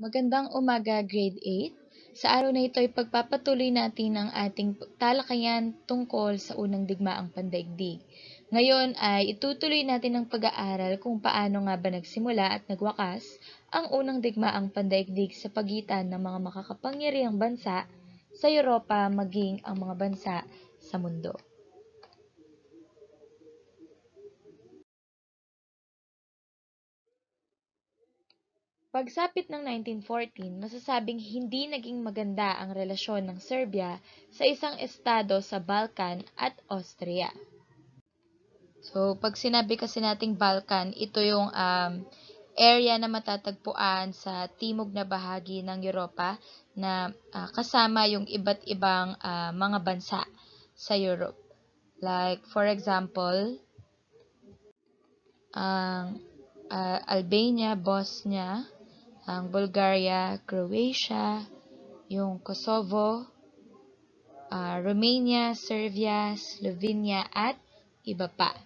Magandang umaga, Grade 8. Sa araw na ito ay pagpapatuloy natin ang ating talakayan tungkol sa unang digmaang pandaigdig. Ngayon ay itutuloy natin ang pag-aaral kung paano nga ba nagsimula at nagwakas ang unang digmaang pandaigdig sa pagitan ng mga makakapangyarihang bansa sa Europa maging ang mga bansa sa mundo. Pagsapit ng 1914, masasabing hindi naging maganda ang relasyon ng Serbia sa isang estado sa Balkan at Austria. So, pag sinabi kasi nating Balkan, ito yung um, area na matatagpuan sa timog na bahagi ng Europa na uh, kasama yung iba't ibang uh, mga bansa sa Europe. Like, for example, ang uh, uh, Albania, Bosnia, ang Bulgaria, Croatia, yung Kosovo, uh, Romania, Serbia, Slovenia, at iba pa.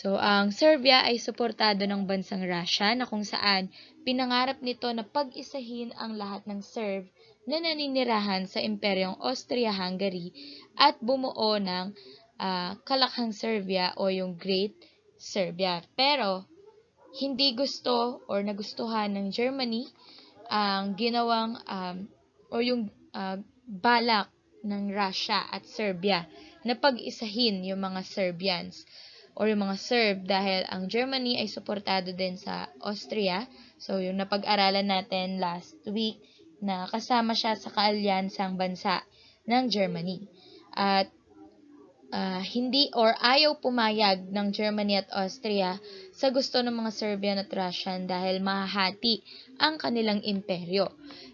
So, ang Serbia ay suportado ng bansang Russia na kung saan pinangarap nito na pag-isahin ang lahat ng Serb na naninirahan sa Imperyong Austria-Hungary at bumuo ng uh, Kalakhang Serbia o yung Great Serbia. Pero, hindi gusto or nagustuhan ng Germany ang ginawang um, o yung uh, balak ng Russia at Serbia na pag-isahin yung mga Serbians or yung mga Serb dahil ang Germany ay suportado din sa Austria. So, yung napag-aralan natin last week na kasama siya sa kaalyansang bansa ng Germany. At uh, hindi or ayaw pumayag ng Germany at Austria sa gusto ng mga Serbian at Russian dahil mahahati ang kanilang imperyo.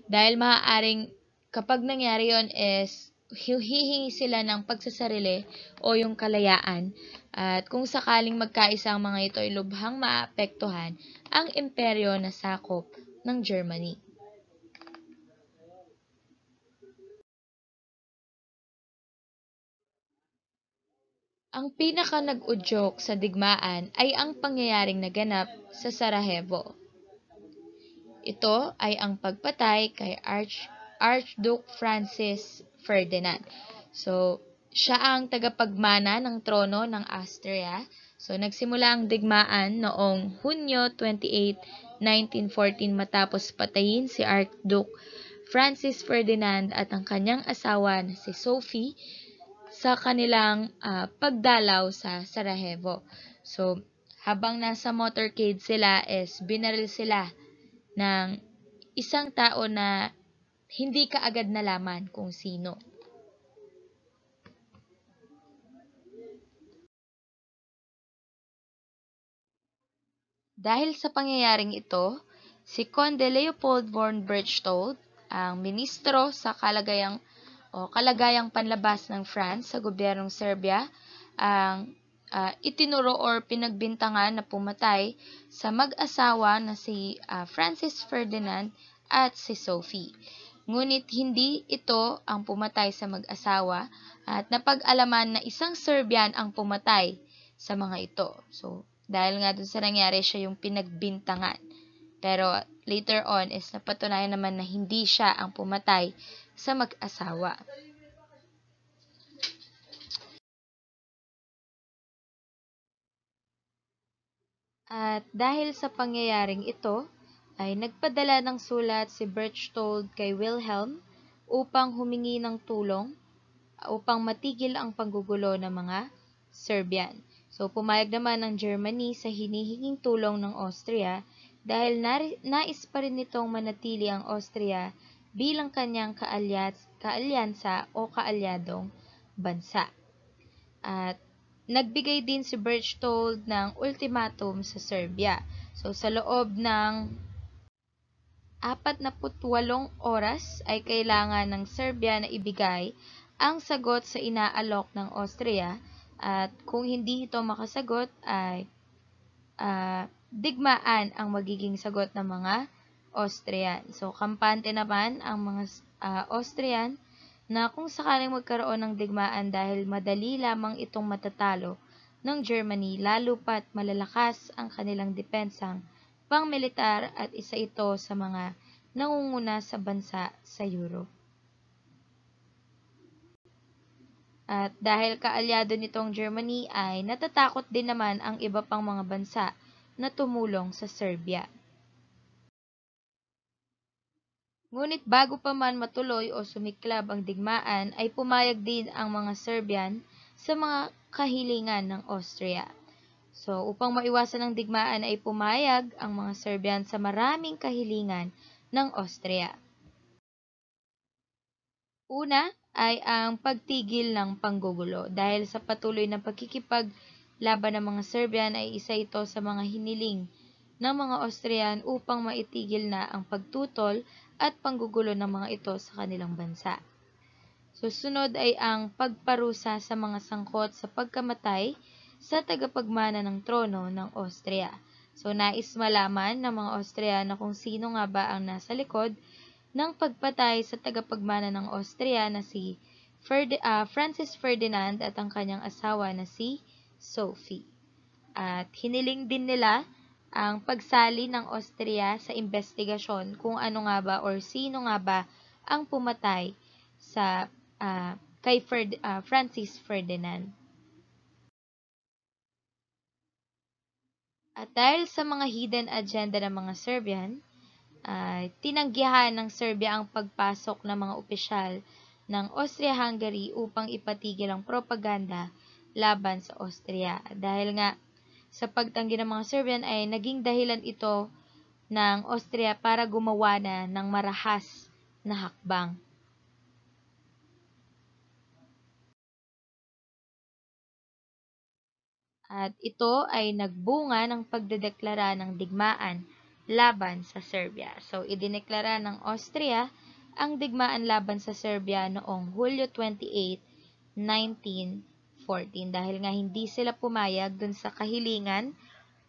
Dahil maaaring kapag nangyari yon is hihingi sila ng pagsasarili o yung kalayaan at kung sakaling magkaisa ang mga ito ay lubhang maapektuhan ang imperyo na sakop ng Germany. Ang pinaka nag-udyok sa digmaan ay ang pangyayaring naganap sa Sarajevo. Ito ay ang pagpatay kay Arch Archduke Francis Ferdinand. So, siya ang tagapagmana ng trono ng Austria. So, nagsimula ang digmaan noong Hunyo 28, 1914 matapos patayin si Archduke Francis Ferdinand at ang kanyang asawa na si Sophie sa kanilang uh, pagdalaw sa Sarajevo. So, habang nasa motorcade sila is binaril sila ng isang tao na hindi kaagad nalaman kung sino. Dahil sa pangyayaring ito, si Conde Leopold von Berchtold, ang ministro sa kalagayang o kalagayang panlabas ng France sa gobyernong Serbia ang uh, itinuro or pinagbintangan na pumatay sa mag-asawa na si uh, Francis Ferdinand at si Sophie. Ngunit hindi ito ang pumatay sa mag-asawa at napag-alaman na isang Serbian ang pumatay sa mga ito. So, dahil nga dun sa nangyari, siya yung pinagbintangan. Pero later on is napatunayan naman na hindi siya ang pumatay sa mag-asawa. At dahil sa pangyayaring ito, ay nagpadala ng sulat si Berchtold kay Wilhelm upang humingi ng tulong upang matigil ang panggugulo ng mga Serbian. So, pumayag naman ang Germany sa hinihinging tulong ng Austria dahil nais pa rin nitong manatili ang Austria bilang kanyang kaalyansa o kaalyadong bansa. At nagbigay din si Berchtold ng ultimatum sa Serbia. So sa loob ng 48 oras ay kailangan ng Serbia na ibigay ang sagot sa inaalok ng Austria at kung hindi ito makasagot ay uh, digmaan ang magiging sagot ng mga Austrian. So, kampante naman ang mga uh, Austrian na kung sakaling magkaroon ng digmaan dahil madali lamang itong matatalo ng Germany, lalo pat malalakas ang kanilang depensang pangmilitar at isa ito sa mga nangunguna sa bansa sa Europe. At dahil kaalyado nitong Germany ay natatakot din naman ang iba pang mga bansa na tumulong sa Serbia. Ngunit bago pa man matuloy o sumiklab ang digmaan ay pumayag din ang mga Serbian sa mga kahilingan ng Austria. So, upang maiwasan ang digmaan ay pumayag ang mga Serbian sa maraming kahilingan ng Austria. Una ay ang pagtigil ng panggugulo dahil sa patuloy na pagkikipag Laban ng mga Serbian ay isa ito sa mga hiniling ng mga Austrian upang maitigil na ang pagtutol at panggugulo ng mga ito sa kanilang bansa. Susunod ay ang pagparusa sa mga sangkot sa pagkamatay sa tagapagmana ng trono ng Austria. So, nais malaman ng mga Austria na kung sino nga ba ang nasa likod ng pagpatay sa tagapagmana ng Austria na si Ferd uh, ah, Francis Ferdinand at ang kanyang asawa na si Sophie. At hiniling din nila ang pagsali ng Austria sa investigasyon kung ano nga ba or sino nga ba ang pumatay sa uh, kay Ferd, uh, Francis Ferdinand. At dahil sa mga hidden agenda ng mga Serbian, uh, tinanggihan ng Serbia ang pagpasok ng mga opisyal ng Austria-Hungary upang ipatigil ang propaganda laban sa Austria. Dahil nga sa pagtanggi ng mga Serbian ay naging dahilan ito ng Austria para gumawa na ng marahas na hakbang. At ito ay nagbunga ng pagdedeklara ng digmaan laban sa Serbia. So, idineklara ng Austria ang digmaan laban sa Serbia noong Hulyo 28, 19 14 dahil nga hindi sila pumayag dun sa kahilingan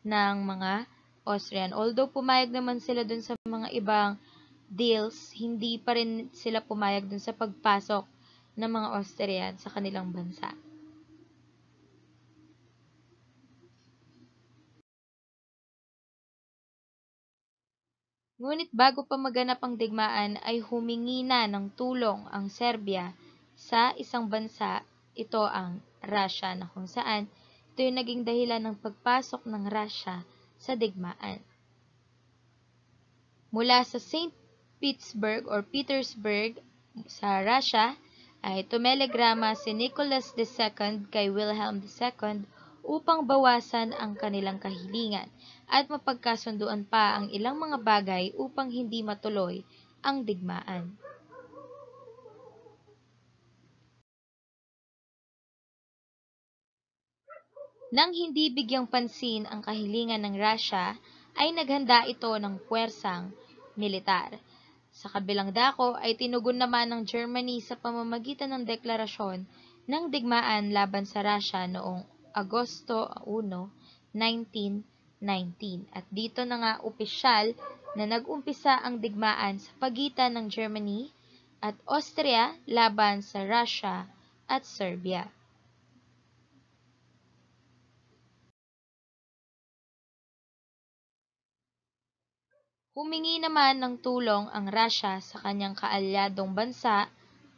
ng mga Austrian. Although pumayag naman sila dun sa mga ibang deals, hindi pa rin sila pumayag dun sa pagpasok ng mga Austrian sa kanilang bansa. Ngunit bago pa maganap ang digmaan ay humingi na ng tulong ang Serbia sa isang bansa, ito ang Russia na kung saan ito yung naging dahilan ng pagpasok ng Russia sa digmaan. Mula sa St. Petersburg or Petersburg sa Russia, ay tumelegrama si Nicholas II kay Wilhelm II upang bawasan ang kanilang kahilingan at mapagkasunduan pa ang ilang mga bagay upang hindi matuloy ang digmaan. Nang hindi bigyang pansin ang kahilingan ng Russia, ay naghanda ito ng puwersang militar. Sa kabilang dako ay tinugon naman ng Germany sa pamamagitan ng deklarasyon ng digmaan laban sa Russia noong Agosto 1, 1919. At dito na nga opisyal na nag-umpisa ang digmaan sa pagitan ng Germany at Austria laban sa Russia at Serbia. Humingi naman ng tulong ang Russia sa kanyang kaalyadong bansa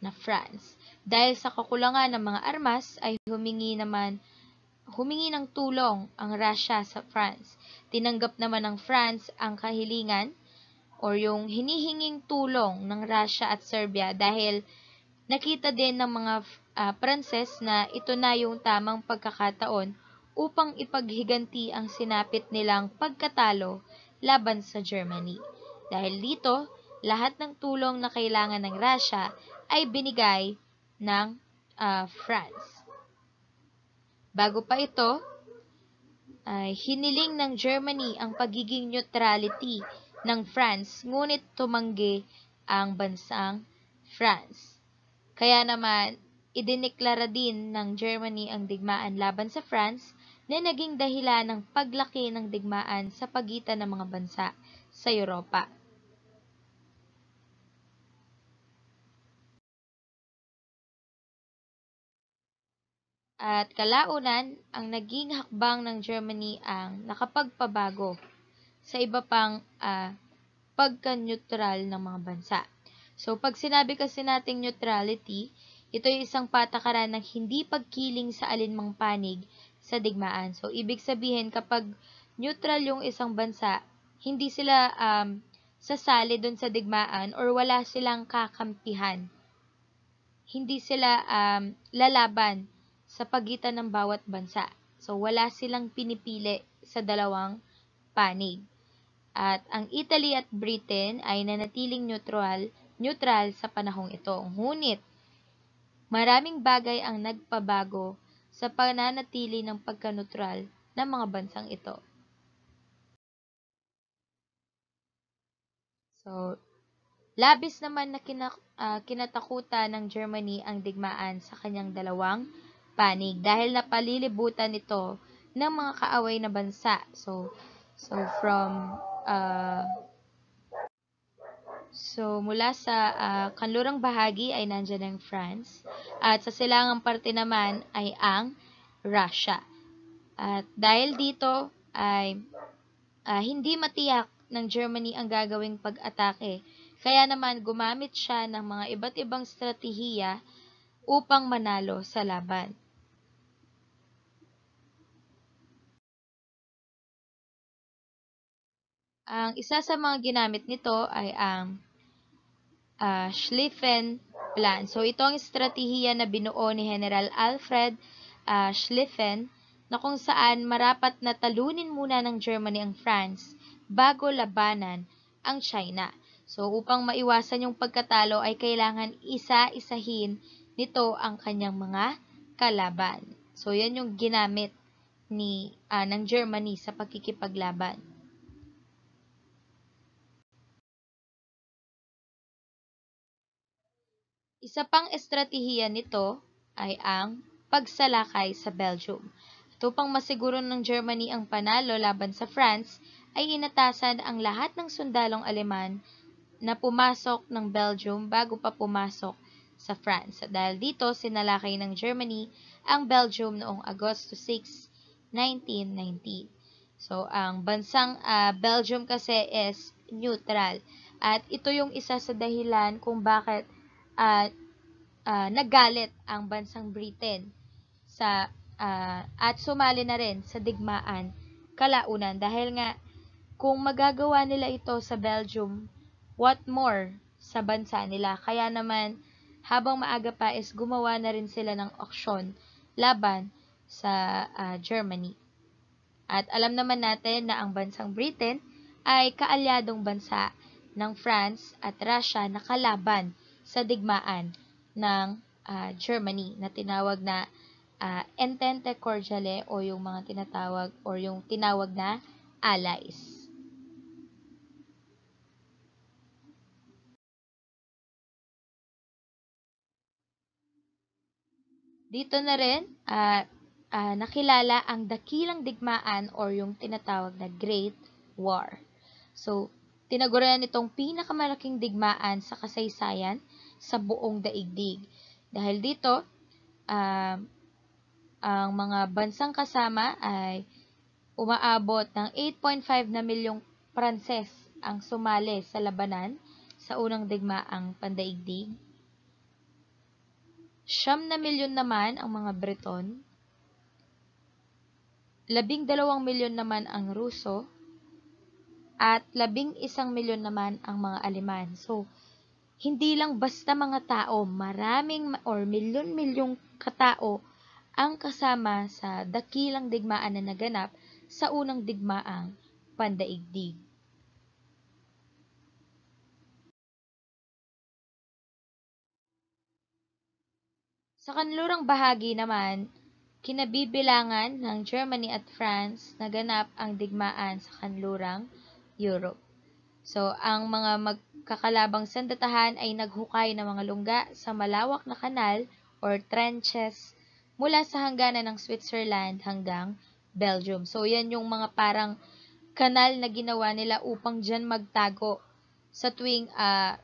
na France. Dahil sa kakulangan ng mga armas ay humingi naman humingi ng tulong ang Russia sa France. Tinanggap naman ng France ang kahilingan or yung hinihinging tulong ng Russia at Serbia dahil nakita din ng mga uh, ah, Pranses na ito na yung tamang pagkakataon upang ipaghiganti ang sinapit nilang pagkatalo laban sa Germany. Dahil dito, lahat ng tulong na kailangan ng Russia ay binigay ng uh, France. Bago pa ito, ay uh, hiniling ng Germany ang pagiging neutrality ng France ngunit tumanggi ang bansang France. Kaya naman, idineklara din ng Germany ang digmaan laban sa France na naging dahilan ng paglaki ng digmaan sa pagitan ng mga bansa sa Europa. At kalaunan, ang naging hakbang ng Germany ang nakapagpabago sa iba pang uh, pagka-neutral ng mga bansa. So, pag sinabi kasi nating neutrality, ito ay isang patakaran ng hindi pagkiling sa alinmang panig sa digmaan. So, ibig sabihin, kapag neutral yung isang bansa, hindi sila um, sasali dun sa digmaan or wala silang kakampihan. Hindi sila um, lalaban sa pagitan ng bawat bansa. So, wala silang pinipili sa dalawang panig. At ang Italy at Britain ay nanatiling neutral, neutral sa panahong ito. Ngunit, maraming bagay ang nagpabago sa pananatili ng pagkanutral ng mga bansang ito. So, labis naman na kina, uh, ah, kinatakutan ng Germany ang digmaan sa kanyang dalawang panig dahil napalilibutan ito ng mga kaaway na bansa. So, so from uh, So, mula sa uh, kanlurang bahagi ay nandiyan ang France. At sa silangang parte naman ay ang Russia. At dahil dito ay uh, hindi matiyak ng Germany ang gagawing pag-atake. Kaya naman gumamit siya ng mga iba't ibang strategiya upang manalo sa laban. Ang isa sa mga ginamit nito ay ang uh, Schlieffen Plan. So, ito ang estratehiya na binuo ni General Alfred uh, Schlieffen na kung saan marapat na talunin muna ng Germany ang France bago labanan ang China. So, upang maiwasan yung pagkatalo ay kailangan isa-isahin nito ang kanyang mga kalaban. So, yan yung ginamit ni, uh, ng Germany sa pagkikipaglaban. Isa pang estratehiya nito ay ang pagsalakay sa Belgium. At upang masiguro ng Germany ang panalo laban sa France, ay inatasan ang lahat ng sundalong Aleman na pumasok ng Belgium bago pa pumasok sa France. At dahil dito, sinalakay ng Germany ang Belgium noong Agosto 6, 1919. So, ang bansang uh, Belgium kasi is neutral. At ito yung isa sa dahilan kung bakit at ah, uh, ah, naggalit ang bansang Britain sa uh, at sumali na rin sa digmaan kalaunan dahil nga kung magagawa nila ito sa Belgium, what more sa bansa nila? Kaya naman habang maaga pa is gumawa na rin sila ng auksyon laban sa uh, Germany. At alam naman natin na ang bansang Britain ay kaalyadong bansa ng France at Russia na kalaban sa digmaan ng uh, Germany na tinawag na uh, Entente Cordiale o yung mga tinatawag or yung tinawag na allies. Dito na rin, uh, uh, nakilala ang dakilang digmaan or yung tinatawag na Great War. So, tinaguran nitong pinakamalaking digmaan sa kasaysayan sa buong daigdig. Dahil dito, um, ang mga bansang kasama ay umaabot ng 8.5 na milyong Pranses ang sumali sa labanan sa unang digmaang pandaigdig. Siyam na milyon naman ang mga Briton. Labing dalawang milyon naman ang Ruso. At labing isang milyon naman ang mga Aleman. So, hindi lang basta mga tao, maraming or milyon-milyong katao ang kasama sa dakilang digmaan na naganap sa unang digmaang pandaigdig. Sa kanlurang bahagi naman, kinabibilangan ng Germany at France naganap ang digmaan sa kanlurang Europe. So, ang mga mag kakalabang sandatahan ay naghukay ng mga lungga sa malawak na kanal or trenches mula sa hangganan ng Switzerland hanggang Belgium. So, yan yung mga parang kanal na ginawa nila upang dyan magtago sa tuwing uh,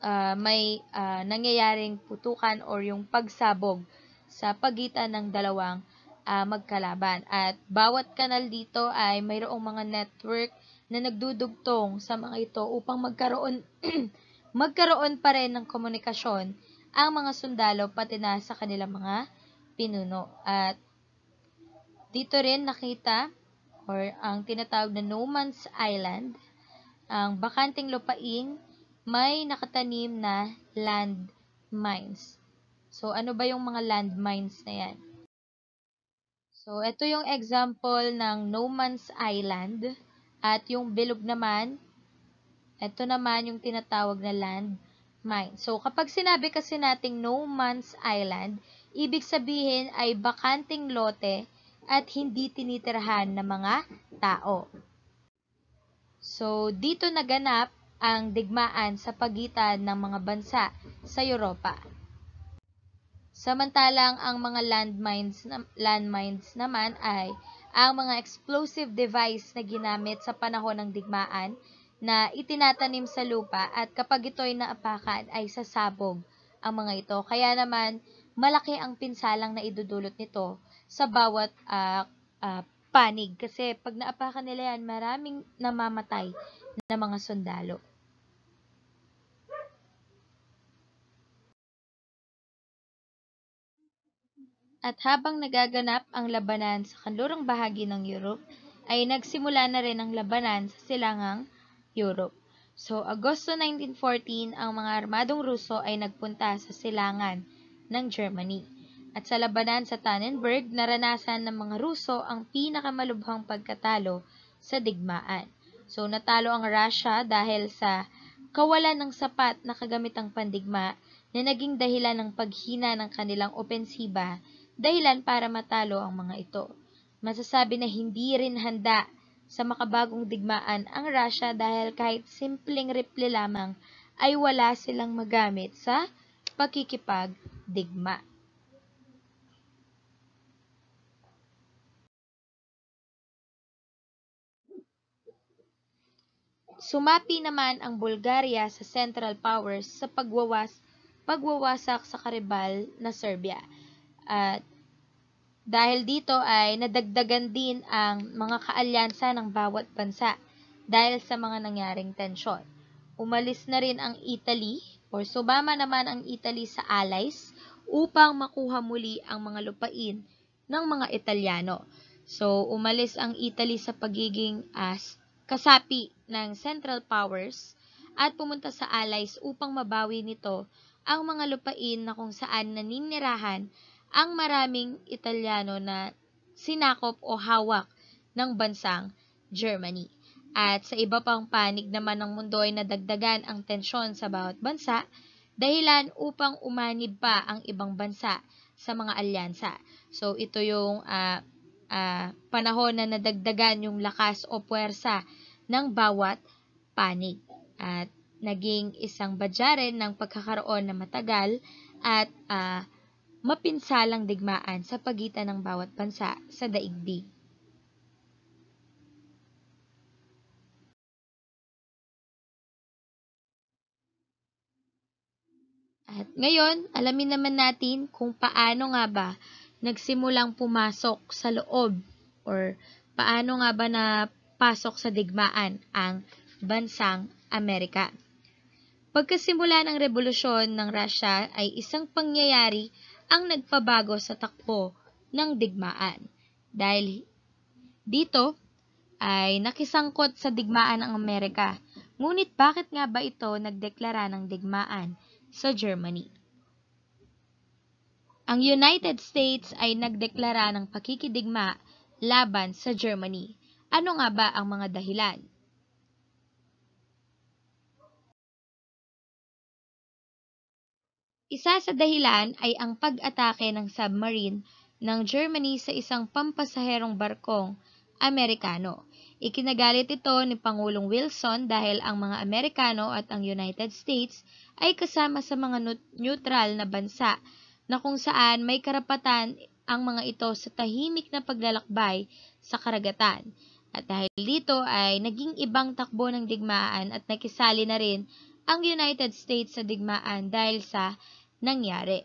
uh, may uh, nangyayaring putukan or yung pagsabog sa pagitan ng dalawang uh, magkalaban. At bawat kanal dito ay mayroong mga network na nagdudugtong sa mga ito upang magkaroon magkaroon pa rin ng komunikasyon ang mga sundalo pati na sa kanilang mga pinuno. At dito rin nakita or ang tinatawag na No Man's Island, ang bakanting lupain may nakatanim na land mines. So, ano ba yung mga land mines na yan? So, ito yung example ng No Man's Island at yung bilog naman, ito naman yung tinatawag na land mine. So, kapag sinabi kasi nating no man's island, ibig sabihin ay bakanting lote at hindi tinitirhan ng mga tao. So, dito naganap ang digmaan sa pagitan ng mga bansa sa Europa. Samantalang ang mga landmines, landmines naman ay ang mga explosive device na ginamit sa panahon ng digmaan na itinatanim sa lupa at kapag ito ay naapakan ay sasabog ang mga ito. Kaya naman, malaki ang pinsalang na idudulot nito sa bawat uh, uh, panig kasi pag naapakan nila yan, maraming namamatay na mga sundalo. At habang nagaganap ang labanan sa kanlurang bahagi ng Europe, ay nagsimula na rin ang labanan sa silangang Europe. So, Agosto 1914, ang mga armadong Ruso ay nagpunta sa silangan ng Germany. At sa labanan sa Tannenberg, naranasan ng mga Ruso ang pinakamalubhang pagkatalo sa digmaan. So, natalo ang Russia dahil sa kawalan ng sapat na kagamitang pandigma na naging dahilan ng paghina ng kanilang opensiba dahilan para matalo ang mga ito. Masasabi na hindi rin handa sa makabagong digmaan ang Russia dahil kahit simpleng repli lamang ay wala silang magamit sa pakikipagdigma. Sumapi naman ang Bulgaria sa Central Powers sa pagwawas pagwawasak sa karibal na Serbia at dahil dito ay nadagdagan din ang mga kaalyansa ng bawat bansa dahil sa mga nangyaring tensyon. Umalis na rin ang Italy or subama naman ang Italy sa Allies upang makuha muli ang mga lupain ng mga Italyano. So, umalis ang Italy sa pagiging as ah, kasapi ng Central Powers at pumunta sa Allies upang mabawi nito ang mga lupain na kung saan naninirahan ang maraming Italyano na sinakop o hawak ng bansang Germany. At sa iba pang panig naman ng mundo ay nadagdagan ang tensyon sa bawat bansa, dahilan upang umanib pa ang ibang bansa sa mga alyansa. So ito yung uh, uh, panahon na nadagdagan yung lakas o puwersa ng bawat panig. At naging isang badya rin ng pagkakaroon na matagal at uh, mapinsalang digmaan sa pagitan ng bawat bansa sa daigdig. At ngayon, alamin naman natin kung paano nga ba nagsimulang pumasok sa loob or paano nga ba na pasok sa digmaan ang bansang Amerika. Pagkasimula ng revolusyon ng Russia ay isang pangyayari ang nagpabago sa takbo ng digmaan. Dahil dito ay nakisangkot sa digmaan ang Amerika. Ngunit bakit nga ba ito nagdeklara ng digmaan sa Germany? Ang United States ay nagdeklara ng pakikidigma laban sa Germany. Ano nga ba ang mga dahilan? Isa sa dahilan ay ang pag-atake ng submarine ng Germany sa isang pampasaherong barkong Amerikano. Ikinagalit ito ni Pangulong Wilson dahil ang mga Amerikano at ang United States ay kasama sa mga neutral na bansa na kung saan may karapatan ang mga ito sa tahimik na paglalakbay sa karagatan. At dahil dito ay naging ibang takbo ng digmaan at nakisali na rin ang United States sa digmaan dahil sa nangyari.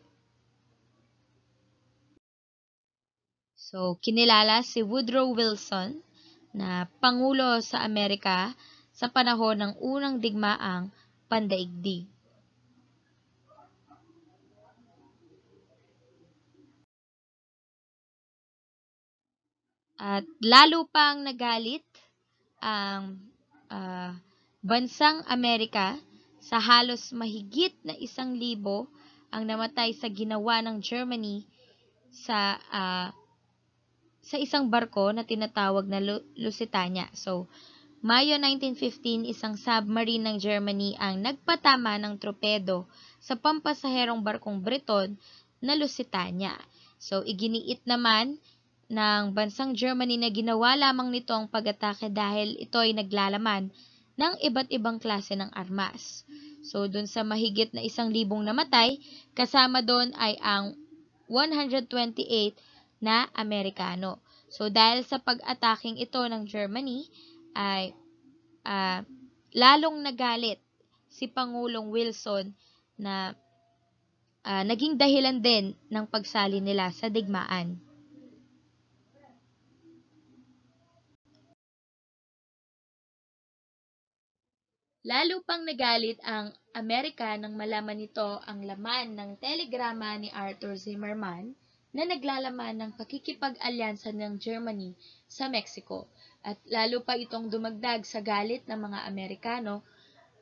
So, kinilala si Woodrow Wilson na Pangulo sa Amerika sa panahon ng unang digmaang pandaigdig. At lalo pang nagalit ang uh, bansang Amerika sa halos mahigit na isang libo ang namatay sa ginawa ng Germany sa uh, sa isang barko na tinatawag na Lusitania. So, Mayo 1915, isang submarine ng Germany ang nagpatama ng torpedo sa pampasaherong barkong Briton na Lusitania. So, iginiit naman ng bansang Germany na ginawa lamang nito ang pag-atake dahil ito ay naglalaman ng iba't ibang klase ng armas. So, dun sa mahigit na isang libong namatay, kasama dun ay ang 128 na Amerikano. So, dahil sa pag-ataking ito ng Germany, ay uh, lalong nagalit si Pangulong Wilson na uh, naging dahilan din ng pagsali nila sa digmaan. Lalo pang nagalit ang Amerika nang malaman nito ang laman ng telegrama ni Arthur Zimmerman na naglalaman ng pakikipag-alyansa ng Germany sa Mexico at lalo pa itong dumagdag sa galit ng mga Amerikano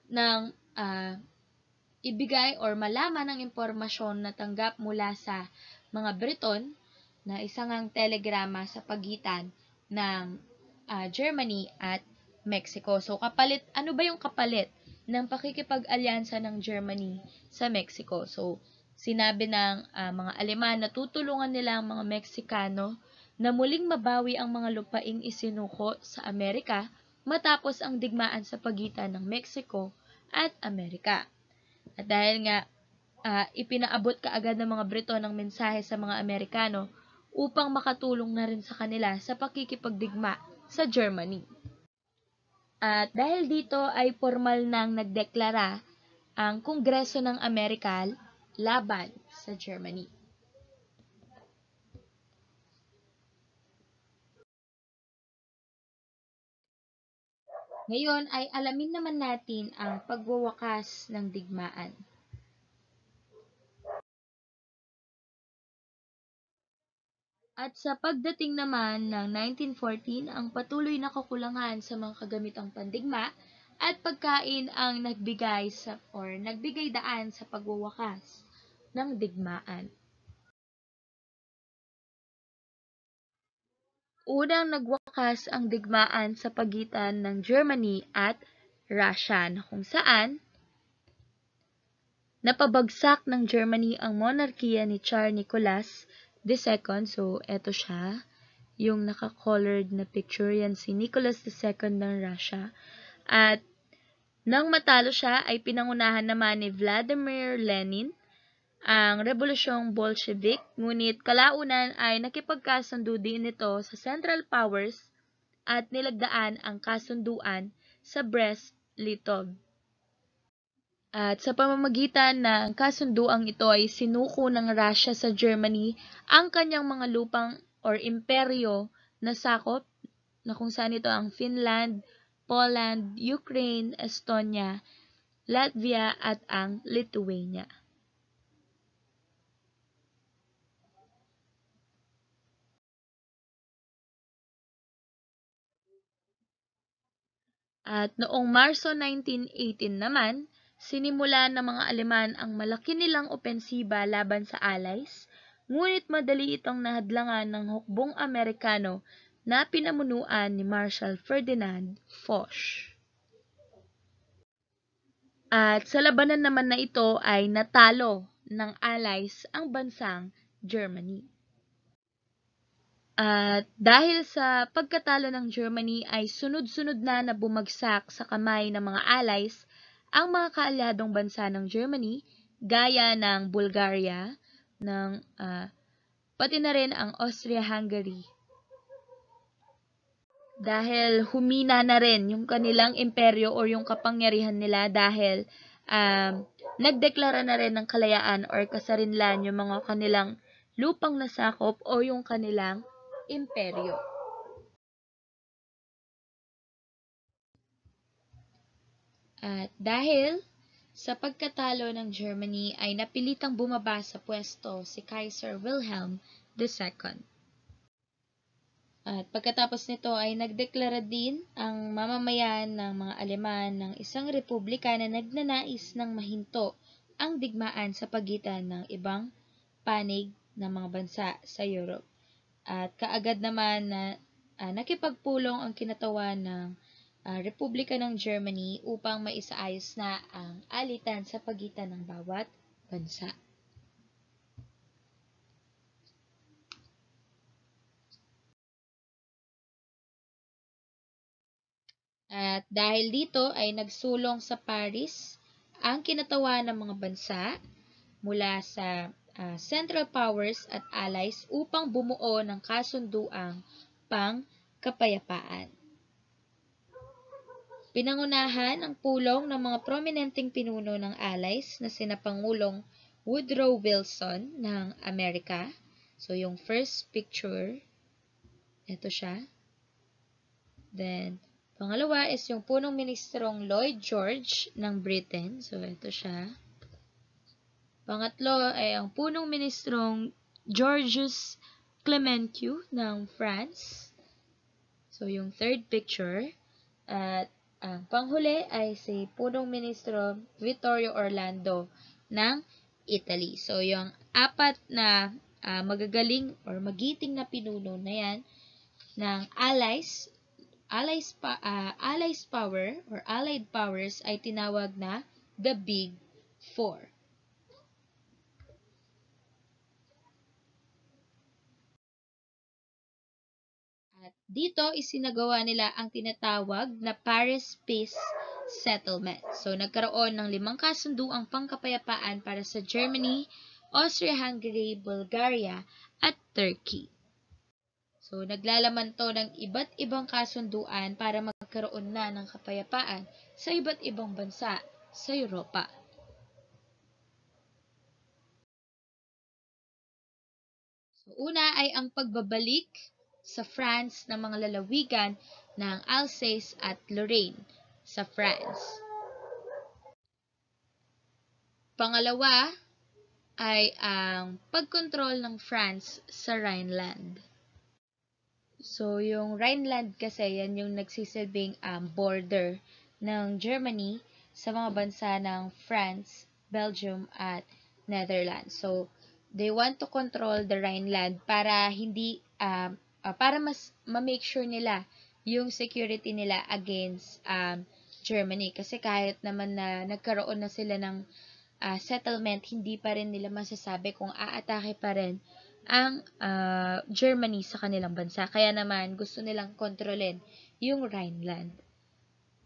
nang uh, ibigay or malaman ang impormasyon na tanggap mula sa mga Briton na isang ang telegrama sa pagitan ng uh, Germany at Mexico. So, kapalit, ano ba yung kapalit ng pakikipag-alyansa ng Germany sa Mexico? So, sinabi ng uh, mga Aleman na tutulungan nila ang mga Meksikano na muling mabawi ang mga lupaing isinuko sa Amerika matapos ang digmaan sa pagitan ng Mexico at Amerika. At dahil nga uh, ipinaabot kaagad ng mga Briton ng mensahe sa mga Amerikano upang makatulong na rin sa kanila sa pakikipagdigma sa Germany. At dahil dito ay formal nang nagdeklara ang Kongreso ng Amerika laban sa Germany. Ngayon ay alamin naman natin ang pagwawakas ng digmaan. At sa pagdating naman ng 1914, ang patuloy na kakulangan sa mga kagamitang pandigma at pagkain ang nagbigay sa or nagbigay daan sa pagwawakas ng digmaan. Unang nagwakas ang digmaan sa pagitan ng Germany at Russia kung saan napabagsak ng Germany ang monarkiya ni Tsar Nicholas This second, so eto siya, yung naka-colored na picture yan si Nicholas II ng Russia. At nang matalo siya ay pinangunahan naman ni Vladimir Lenin ang Revolusyong Bolshevik, ngunit kalaunan ay nakipagkasundo din nito sa Central Powers at nilagdaan ang kasunduan sa Brest-Litov. At sa pamamagitan ng kasunduang ito ay sinuko ng Russia sa Germany ang kanyang mga lupang or imperyo na sakop na kung saan ito ang Finland, Poland, Ukraine, Estonia, Latvia at ang Lithuania. At noong Marso 1918 naman, Sinimulan ng mga Aleman ang malaki nilang opensiba laban sa Allies, ngunit madali itong nahadlangan ng hukbong Amerikano na pinamunuan ni Marshal Ferdinand Foch. At sa labanan naman na ito ay natalo ng Allies ang bansang Germany. At dahil sa pagkatalo ng Germany ay sunod-sunod na na bumagsak sa kamay ng mga Allies ang mga kaalyadong bansa ng Germany, gaya ng Bulgaria, ng, uh, pati na rin ang Austria-Hungary. Dahil humina na rin yung kanilang imperyo o yung kapangyarihan nila dahil um, nagdeklara na rin ng kalayaan or kasarinlan yung mga kanilang lupang nasakop o yung kanilang imperyo. At dahil sa pagkatalo ng Germany ay napilitang bumaba sa pwesto si Kaiser Wilhelm II. At pagkatapos nito ay nagdeklara din ang mamamayan ng mga Aleman ng isang republika na nagnanais ng mahinto ang digmaan sa pagitan ng ibang panig ng mga bansa sa Europe. At kaagad naman na ah, nakipagpulong ang kinatawan ng uh, Republika ng Germany upang maisaayos na ang alitan sa pagitan ng bawat bansa. At dahil dito ay nagsulong sa Paris ang kinatawa ng mga bansa mula sa uh, Central Powers at Allies upang bumuo ng kasunduang pangkapayapaan. Pinangunahan ang pulong ng mga prominenteng pinuno ng allies na sina Pangulong Woodrow Wilson ng Amerika. So, yung first picture, ito siya. Then, pangalawa is yung punong ministrong Lloyd George ng Britain. So, ito siya. Pangatlo ay ang punong ministrong Georges Clemenceau ng France. So, yung third picture. At ang panghuli ay si punong ministro Vittorio Orlando ng Italy. So, yung apat na uh, magagaling or magiting na pinuno na yan ng allies, allies, pa, uh, allies power or allied powers ay tinawag na the Big Four. Dito, isinagawa nila ang tinatawag na Paris Peace Settlement. So, nagkaroon ng limang kasunduang pangkapayapaan para sa Germany, Austria-Hungary, Bulgaria, at Turkey. So, naglalaman to ng iba't ibang kasunduan para magkaroon na ng kapayapaan sa iba't ibang bansa sa Europa. So, una ay ang pagbabalik sa France ng mga lalawigan ng Alsace at Lorraine sa France. Pangalawa ay ang pagkontrol ng France sa Rhineland. So, yung Rhineland kasi, yan yung nagsisilbing um, border ng Germany sa mga bansa ng France, Belgium, at Netherlands. So, they want to control the Rhineland para hindi um, uh, para mas ma-make sure nila yung security nila against um, Germany. Kasi kahit naman na nagkaroon na sila ng uh, settlement, hindi pa rin nila masasabi kung aatake pa rin ang uh, Germany sa kanilang bansa. Kaya naman, gusto nilang kontrolin yung Rhineland.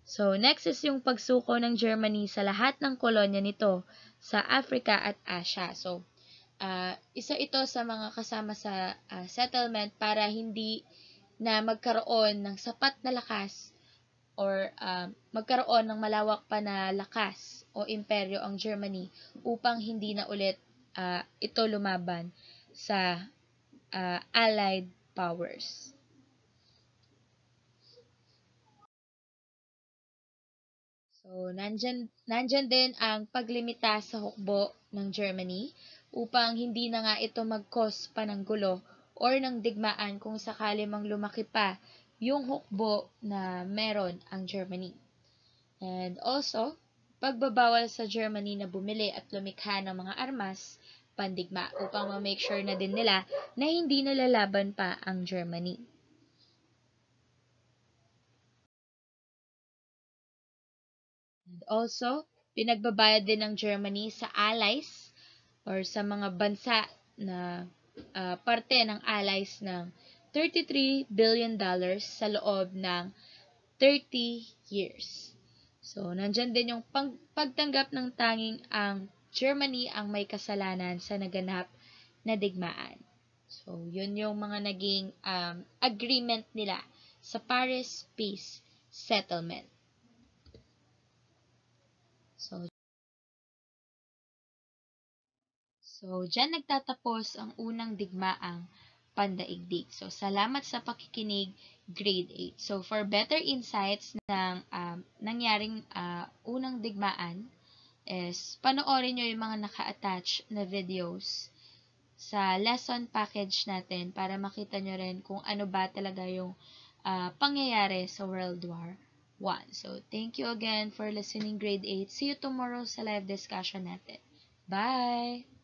So, next is yung pagsuko ng Germany sa lahat ng kolonya nito sa Africa at Asia. So, Uh, isa ito sa mga kasama sa uh, settlement para hindi na magkaroon ng sapat na lakas or uh, magkaroon ng malawak pa na lakas o imperyo ang Germany upang hindi na ulit uh, ito lumaban sa uh, Allied powers. So, nandyan, nandyan din ang paglimita sa hukbo ng Germany upang hindi na nga ito mag-cause pa ng gulo or ng digmaan kung sakali mang lumaki pa yung hukbo na meron ang Germany. And also, pagbabawal sa Germany na bumili at lumikha ng mga armas, pandigma upang ma-make sure na din nila na hindi nalalaban pa ang Germany. And also, pinagbabayad din ng Germany sa allies or sa mga bansa na uh, parte ng allies ng 33 billion dollars sa loob ng 30 years. So, nandyan din yung pag- pagtanggap ng tanging ang Germany ang may kasalanan sa naganap na digmaan. So, yun yung mga naging um, agreement nila sa Paris Peace Settlement. So, So, dyan nagtatapos ang unang digmaang pandaigdig. So, salamat sa pakikinig grade 8. So, for better insights ng um, nangyaring uh, unang digmaan is panoorin nyo yung mga naka-attach na videos sa lesson package natin para makita nyo rin kung ano ba talaga yung uh, pangyayari sa World War 1. So, thank you again for listening grade 8. See you tomorrow sa live discussion natin. Bye!